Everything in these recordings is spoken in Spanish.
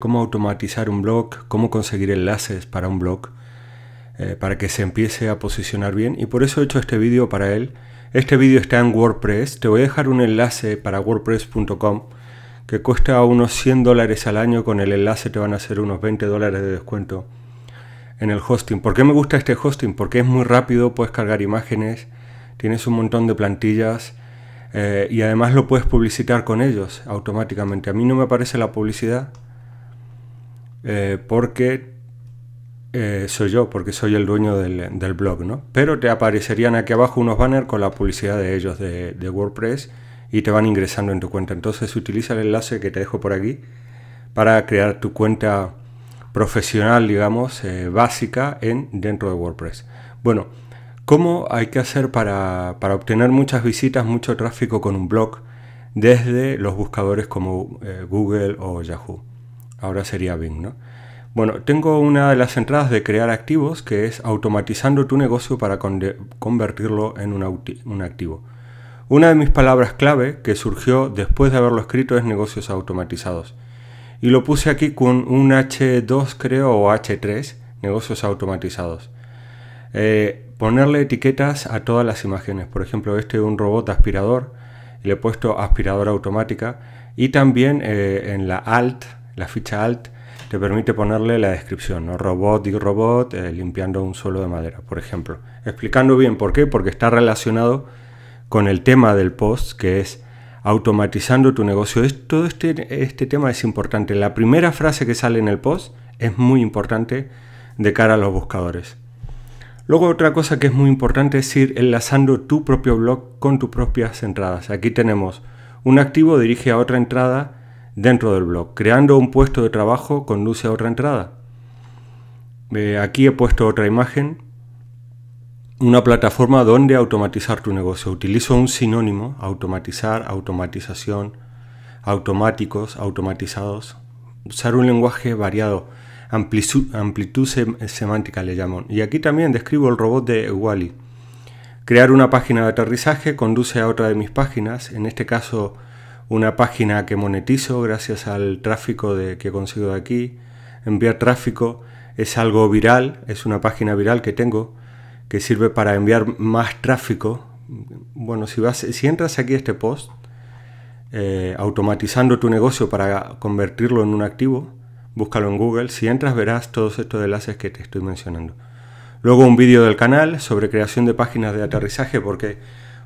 cómo automatizar un blog, cómo conseguir enlaces para un blog, eh, para que se empiece a posicionar bien. Y por eso he hecho este vídeo para él. Este vídeo está en WordPress. Te voy a dejar un enlace para wordpress.com que cuesta unos 100 dólares al año. Con el enlace te van a hacer unos 20 dólares de descuento en el hosting. ¿Por qué me gusta este hosting? Porque es muy rápido, puedes cargar imágenes, tienes un montón de plantillas. Eh, y además lo puedes publicitar con ellos automáticamente. A mí no me parece la publicidad, eh, porque eh, soy yo, porque soy el dueño del, blog, ¿no? Pero te aparecerían aquí abajo unos banners con la publicidad de ellos de, WordPress y te van ingresando en tu cuenta. Entonces utiliza el enlace que te dejo por aquí para crear tu cuenta profesional, digamos, eh, básica en dentro de WordPress. Bueno, ¿cómo hay que hacer para, obtener muchas visitas, mucho tráfico con un blog desde los buscadores como Google o Yahoo? ahora sería Bing, ¿no? Bueno, tengo una de las entradas de crear activos que es automatizando tu negocio para convertirlo en un, activo. Una de mis palabras clave que surgió después de haberlo escrito es negocios automatizados. Y lo puse aquí con un H2 creo o H3, negocios automatizados. Eh, ponerle etiquetas a todas las imágenes. Por ejemplo, este es un robot aspirador. le he puesto aspiradora automática. Y también eh, en la alt la ficha Alt te permite ponerle la descripción, robot y robot eh, limpiando un suelo de madera, por ejemplo. Explicando bien por qué, porque está relacionado con el tema del post, que es automatizando tu negocio. todo este, este tema es importante. La primera frase que sale en el post es muy importante de cara a los buscadores. Luego otra cosa que es muy importante es ir enlazando tu propio blog con tus propias entradas. Aquí tenemos un activo dirige a otra entrada dentro del blog. Creando un puesto de trabajo conduce a otra entrada. Eh, aquí he puesto otra imagen, una plataforma donde automatizar tu negocio. Utilizo un sinónimo, automatizar, automatización, automáticos, automatizados. Usar un lenguaje variado, amplitud, amplitud semántica le llamo. Y aquí también describo el robot de Wally. Crear una página de aterrizaje conduce a otra de mis páginas, en este caso una página que monetizo gracias al tráfico de, que consigo de aquí. Enviar tráfico es algo viral, es una página viral que tengo que sirve para enviar más tráfico. Bueno, si, vas, si entras aquí a este post, eh, automatizando tu negocio para convertirlo en un activo, búscalo en Google. Si entras verás todos estos enlaces que te estoy mencionando. Luego un vídeo del canal sobre creación de páginas de aterrizaje porque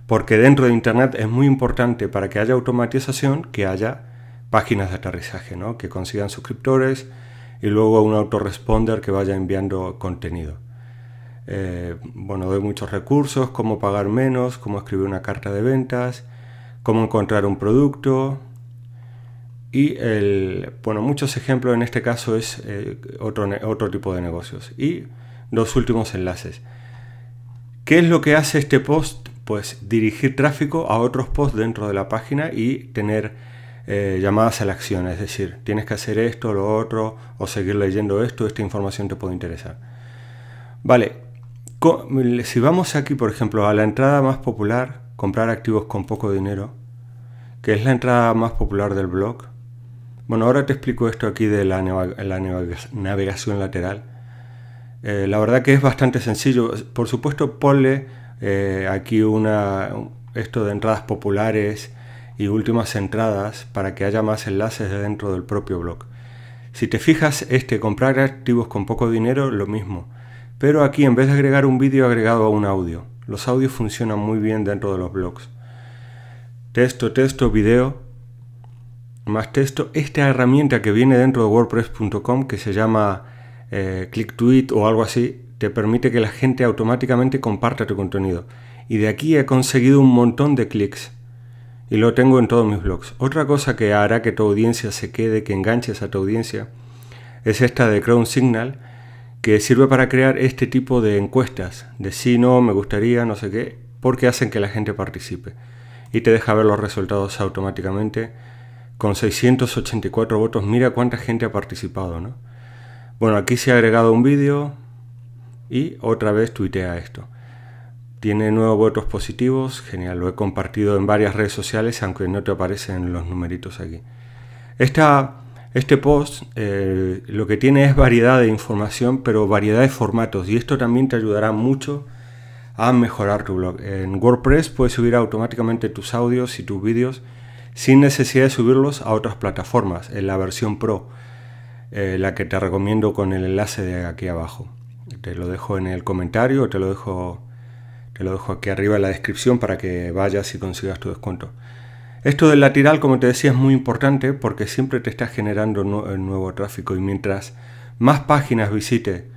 porque dentro de Internet es muy importante para que haya automatización que haya páginas de aterrizaje, ¿no? que consigan suscriptores y luego un autoresponder que vaya enviando contenido. Eh, bueno, doy muchos recursos, cómo pagar menos, cómo escribir una carta de ventas, cómo encontrar un producto. Y el, bueno, muchos ejemplos en este caso es eh, otro, otro tipo de negocios. Y los últimos enlaces. ¿Qué es lo que hace este post pues dirigir tráfico a otros posts dentro de la página y tener eh, llamadas a la acción, es decir, tienes que hacer esto, lo otro, o seguir leyendo esto, esta información te puede interesar. Vale, si vamos aquí, por ejemplo, a la entrada más popular, comprar activos con poco dinero, que es la entrada más popular del blog. Bueno, ahora te explico esto aquí de la, navegación lateral. Eh, la verdad que es bastante sencillo. Por supuesto, ponle eh, aquí una, esto de entradas populares y últimas entradas para que haya más enlaces dentro del propio blog. Si te fijas, este comprar activos con poco dinero, lo mismo. Pero aquí en vez de agregar un vídeo, agregado a un audio. Los audios funcionan muy bien dentro de los blogs. Texto, texto, vídeo. más texto. Esta herramienta que viene dentro de WordPress.com que se llama eh, Click Tweet o algo así, te permite que la gente automáticamente comparta tu contenido. Y de aquí he conseguido un montón de clics. Y lo tengo en todos mis blogs. Otra cosa que hará que tu audiencia se quede, que enganches a tu audiencia, es esta de Crown Signal, que sirve para crear este tipo de encuestas. De sí, no, me gustaría, no sé qué, porque hacen que la gente participe. Y te deja ver los resultados automáticamente. Con 684 votos, mira cuánta gente ha participado, ¿no? Bueno, aquí se ha agregado un vídeo, y otra vez tuitea esto. Tiene nuevos votos positivos, genial, lo he compartido en varias redes sociales, aunque no te aparecen los numeritos aquí. Esta, este post eh, lo que tiene es variedad de información, pero variedad de formatos, y esto también te ayudará mucho a mejorar tu blog. En WordPress puedes subir automáticamente tus audios y tus vídeos sin necesidad de subirlos a otras plataformas, en la versión Pro, eh, la que te recomiendo con el enlace de aquí abajo te lo dejo en el comentario, te lo dejo, te lo dejo aquí arriba en la descripción para que vayas y consigas tu descuento. Esto del lateral, como te decía, es muy importante porque siempre te está generando eh, nuevo tráfico y mientras más páginas visite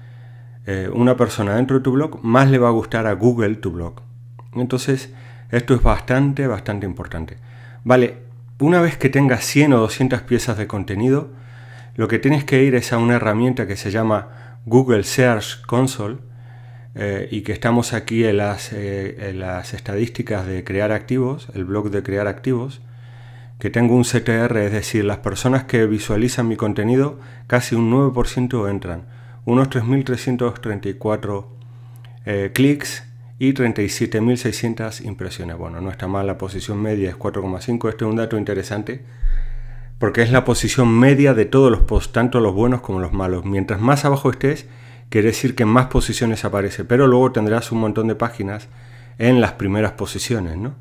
eh, una persona dentro de tu blog, más le va a gustar a Google tu blog. Entonces, esto es bastante, bastante importante. Vale, una vez que tengas 100 o 200 piezas de contenido, lo que tienes que ir es a una herramienta que se llama Google Search Console eh, y que estamos aquí eh, en las, estadísticas de crear activos, el blog de crear activos, que tengo un CTR, es decir, las personas que visualizan mi contenido, casi un 9% entran, unos 3.334 eh, clics y 37.600 impresiones. Bueno, no está mal, la posición media es 4,5, este es un dato interesante porque es la posición media de todos los posts, tanto los buenos como los malos. Mientras más abajo estés, quiere decir que más posiciones aparece, pero luego tendrás un montón de páginas en las primeras posiciones, ¿no?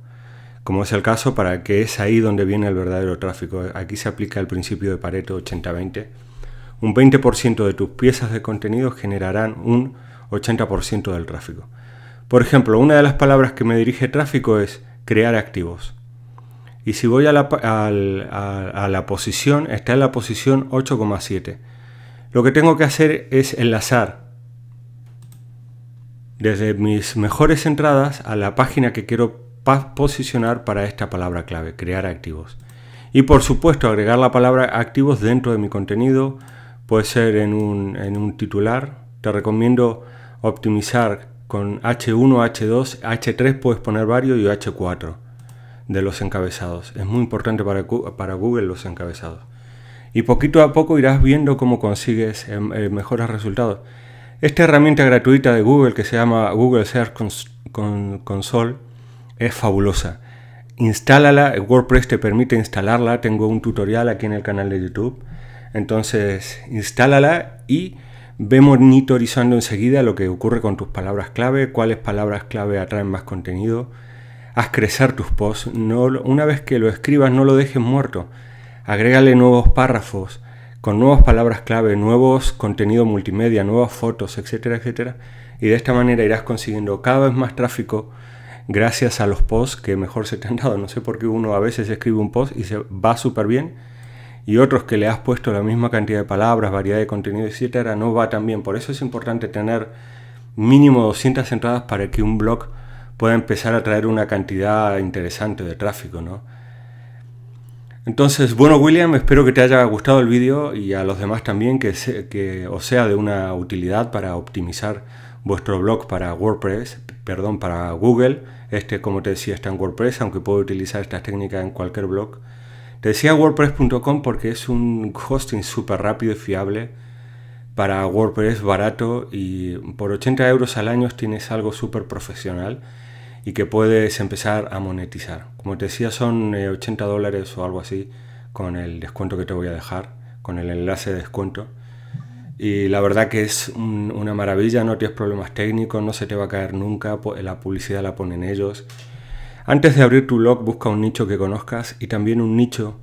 Como es el caso para que es ahí donde viene el verdadero tráfico. Aquí se aplica el principio de Pareto 80-20. Un 20% de tus piezas de contenido generarán un 80% del tráfico. Por ejemplo, una de las palabras que me dirige tráfico es crear activos. Y si voy a la, posición, está en la posición 8,7. Lo que tengo que hacer es enlazar desde mis mejores entradas a la página que quiero posicionar para esta palabra clave, crear activos. Y por supuesto agregar la palabra activos dentro de mi contenido, puede ser en un, en un titular. Te recomiendo optimizar con H1, H2, H3 puedes poner varios y H4 de los encabezados. Es muy importante para, para Google los encabezados. Y poquito a poco irás viendo cómo consigues eh, eh, mejores resultados. Esta herramienta gratuita de Google que se llama Google Search Console es fabulosa. Instálala, WordPress te permite instalarla, tengo un tutorial aquí en el canal de YouTube. Entonces, instálala y ve monitorizando enseguida lo que ocurre con tus palabras clave, cuáles palabras clave atraen más contenido Haz crecer tus posts. No, una vez que lo escribas, no lo dejes muerto. Agrégale nuevos párrafos con nuevas palabras clave, nuevos contenidos multimedia, nuevas fotos, etcétera, etcétera. Y de esta manera irás consiguiendo cada vez más tráfico gracias a los posts que mejor se te han dado. No sé por qué uno a veces escribe un post y se va súper bien y otros que le has puesto la misma cantidad de palabras, variedad de contenido, etcétera, no va tan bien. Por eso es importante tener mínimo 200 entradas para que un blog puede empezar a traer una cantidad interesante de tráfico, ¿no? Entonces, bueno William, espero que te haya gustado el vídeo y a los demás también que, os sea de una utilidad para optimizar vuestro blog para WordPress, perdón, para Google. Este, como te decía, está en WordPress, aunque puedo utilizar esta técnicas en cualquier blog. Te decía WordPress.com porque es un hosting súper rápido y fiable para WordPress barato y por 80 euros al año tienes algo súper profesional y que puedes empezar a monetizar. Como te decía, son 80 eh, dólares o algo así con el descuento que te voy a dejar, con el enlace de descuento. Y la verdad que es una maravilla, no tienes problemas técnicos, no se te va a caer nunca, la publicidad la ponen ellos. Antes de abrir tu blog, busca un nicho que conozcas y también un nicho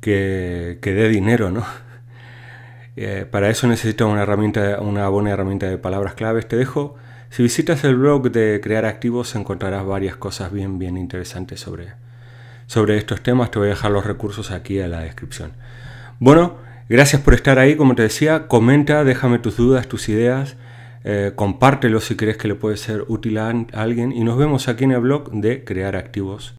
que, que dé dinero, ¿no? Eh, para eso necesitas una, herramienta, una buena herramienta de palabras claves. Te dejo, si visitas el blog de Crear Activos encontrarás varias cosas bien, bien interesantes sobre, sobre estos temas. Te voy a dejar los recursos aquí en la descripción. Bueno, gracias por estar ahí, como te decía. Comenta, déjame tus dudas, tus ideas. Eh, compártelo si crees que le puede ser útil a alguien y nos vemos aquí en el blog de Crear Activos.